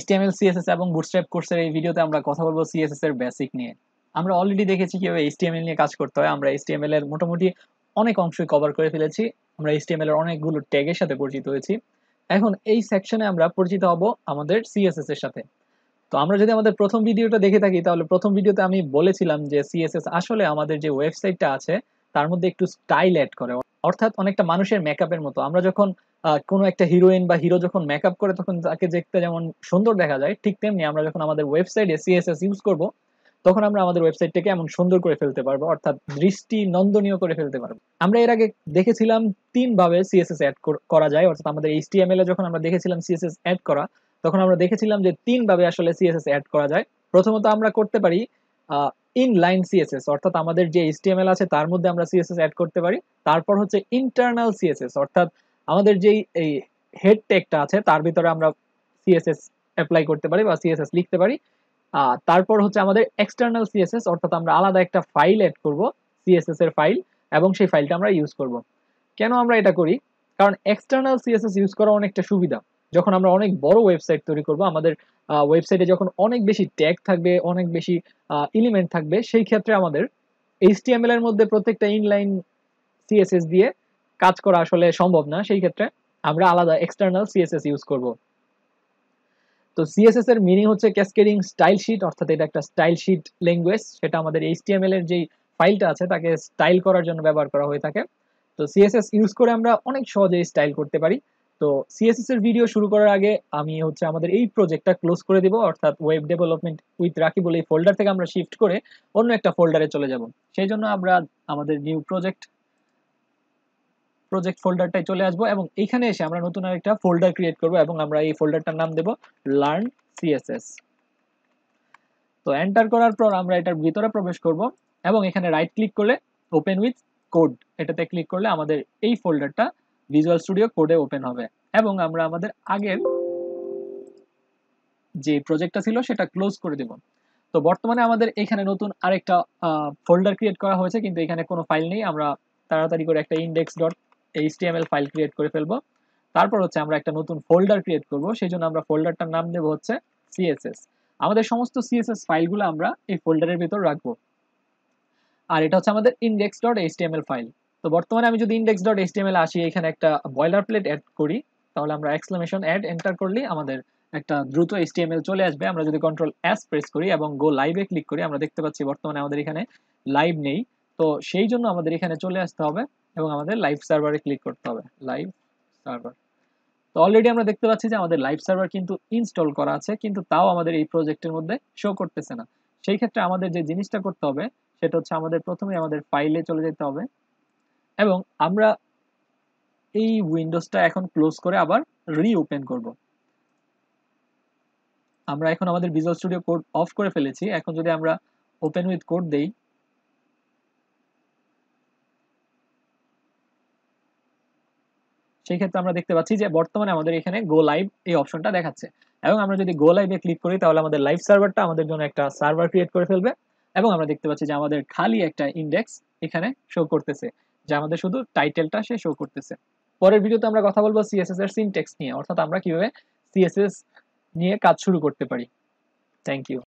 HTML, CSS এবং Bootstrap কোর্সের এই ভিডিওতে আমরা কথা বলবো CSS এর বেসিক নিয়ে আমরা অলরেডি দেখেছি কিভাবে HTML নিয়ে কাজ করতে হয় আমরা HTML এর মোটামুটি অনেক অংশই কভার করে ফেলেছি আমরা HTML এর অনেকগুলো ট্যাগ এর সাথে পরিচিত হয়েছি এখন এই সেকশনে আমরা পরিচিত হব আমাদের CSS এর সাথে তো আমরা যদি আমাদের প্রথম ভিডিওটা দেখে থাকি তাহলে প্রথম ভিডিওতে আমি বলেছিলাম যে CSS আসলে আমাদের যে ওয়েবসাইটটা আছে তার মধ্যে একটু স্টাইল অ্যাড করে অর্থাৎ অনেকটা মানুষের মেকআপের মতো আমরা যখন কোনো একটা হিরোইন বা হিরো যখন মেকআপ করে তখন তাকে দেখতে যেমন সুন্দর দেখা যায় ঠিক তেমনি আমরা যখন আমাদের ওয়েবসাইট সিএসএস ইউজ করব তখন আমরা আমাদের ওয়েবসাইটটাকে এমন সুন্দর করে ফেলতে পারবো অর্থাৎ দৃষ্টি নন্দনীয় করে ফেলতে পারবো আমরা এর আগে দেখেছিলাম তিনভাবে সিএসএস অ্যাড করা যায় অর্থাৎ আমাদের এইচটিএমএল এ যখন আমরা দেখেছিলাম সিএসএস অ্যাড করা তখন আমরা দেখেছিলাম যে তিনভাবে আসলে সিএসএস অ্যাড করা যায় প্রথমত আমরা করতে পারি ইন লাইন সিএসএস অর্থাৎ আমাদের যে এইচটিএমএল আছে তার মধ্যে আমরা সিএসএস অ্যাড করতে পারি তারপর হচ্ছে ইন্টারনাল সিএসএস অর্থাৎ আমাদের যেই এই হেড টেকটা আছে তার ভিতরে আমরা সিএসএস অ্যাপ্লাই করতে পারি বা সিএসএস লিখতে পারি তারপর হচ্ছে আমাদের এক্সটার্নাল সিএসএস অর্থাৎ আমরা আলাদা একটা ফাইল অ্যাড করব সিএসএস এর ফাইল এবং সেই ফাইলটা আমরা ইউজ করব কেন আমরা এটা করি কারণ এক্সটার্নাল সিএসএস ইউজ করা অনেকটা সুবিধা যখন আমরা অনেক বড় ওয়েবসাইট তৈরি করব আমাদের ওয়েবসাইটে যখন অনেক বেশি ট্যাগ থাকবে অনেক বেশি এলিমেন্ট থাকবে সেই ক্ষেত্রে আমাদের এইচটিএমএল এর মধ্যে প্রত্যেকটা ইনলাইন সিএসএস দিয়ে কাজ করা আসলে সম্ভব না সেই ক্ষেত্রে আমরা আলাদা এক্সটার্নাল সিএসএস ইউজ করব তো সিএসএস এর মিনিং হচ্ছে ক্যাসকেডিং স্টাইল শিট অর্থাৎ এটা একটা স্টাইল শিট ল্যাঙ্গুয়েজ সেটা আমাদের এইচটিএমএল এর যেই ফাইলটা আছে তাকে স্টাইল করার জন্য ব্যবহার করা হয়ে থাকে তো সিএসএস ইউজ করে আমরা অনেক সহজে স্টাইল করতে পারি তো সিএসএস এর ভিডিও শুরু করার আগে আমি হচ্ছে আমাদের এই প্রজেক্টটা ক্লোজ করে দিব অর্থাৎ ওয়েব ডেভেলপমেন্ট উইথ বলে এই ফোল্ডার থেকে আমরা শিফট করে অন্য একটা ফোল্ডারে চলে যাব সেই জন্য আমরা আমাদের নিউ প্রজেক্ট প্রজেক্ট ফোল্ডারটাই চলে আসবো এবং এখানে এসে আমরা নতুন আরেকটা ফোল্ডার ক্রিয়েট করব এবং আমরা এই ফোল্ডারটার নাম দেব লার্ন সিএসএস তো এন্টার করার পর আমরা এটার ভিতরে প্রবেশ করব এবং এখানে রাইট ক্লিক করলে ওপেন উইথ কোড এটাতে ক্লিক করলে আমাদের এই ফোল্ডারটা ভিজুয়াল স্টুডিও কোডে ওপেন হবে এবং আমরা আমাদের আগের যে প্রজেক্টটা ছিল সেটা ক্লোজ করে দেব তো বর্তমানে আমাদের এখানে নতুন আরেকটা ফোল্ডার ক্রিয়েট করা হয়েছে কিন্তু এখানে কোনো ফাইল নেই আমরা তাড়াতাড়ি করে একটা index dot HTML file create করে ফেলবো তারপর হচ্ছে আমরা একটা নতুন ফোল্ডার ক্রিয়েট করব সেই জন্য আমরা ফোল্ডারটার নাম দেবো হচ্ছে সিএসএস আমাদের সমস্ত সিএসএস ফাইলগুলো আমরা এই ফোল্ডারের ভিতর রাখবো আর এটা হচ্ছে আমাদের ইন্ডেক্স ফাইল তো বর্তমানে আমি যদি ইন্ডেক্স আসি এখানে একটা বয়লার প্লেট অ্যাড করি তাহলে আমরা এক্সক্লামেশন অ্যাড এন্টার করলেই আমাদের একটা দ্রুত HTML চলে আসবে আমরা যদি কন্ট্রোল এস প্রেস করি এবং গো লাইভে ক্লিক করি আমরা দেখতে পাচ্ছি বর্তমানে আমাদের এখানে লাইভ নেই তো সেই জন্য আমাদের এখানে চলে আসতে হবে এবং আমাদের লাইভ সার্ভারে ক্লিক করতে হবে লাইভ সার্ভার তো অলরেডি আমরা দেখতে পাচ্ছি যে আমাদের লাইভ সার্ভার কিন্তু ইনস্টল করা আছে কিন্তু তাও আমাদের এই প্রজেক্টের মধ্যে শো করতেছে না সেই ক্ষেত্রে আমাদের যে জিনিসটা করতে হবে সেটা হচ্ছে আমাদের প্রথমে আমাদের ফাইলে চলে যেতে হবে এবং আমরা এই উইন্ডোজটা এখন ক্লোজ করে আবার রিওপেন করব আমরা এখন আমাদের ভিজুয়াল স্টুডিও কোড অফ করে ফেলেছি এখন যদি আমরা ওপেন উইথ কোড দেই সেই ক্ষেত্রে আমরা দেখতে পাচ্ছি যে বর্তমানে আমাদের এখানে গো লাইভ এই অপশনটা দেখাচ্ছে এবং আমরা যদি গো লাইভে ক্লিক করি তাহলে আমাদের লাইভ সার্ভারটা আমাদের জন্য একটা সার্ভার ক্রিয়েট করে ফেলবে এবং আমরা দেখতে পাচ্ছি যে আমাদের খালি একটা ইন্ডেক্স এখানে শো করতেছে যা আমাদের শুধু টাইটেলটা সে শো করতেছে পরের ভিডিওতে আমরা কথা বলবো সিএসএস এর সিনটেক্স নিয়ে অর্থাৎ আমরা কিভাবে সিএসএস নিয়ে কাজ শুরু করতে পারি থ্যাংক ইউ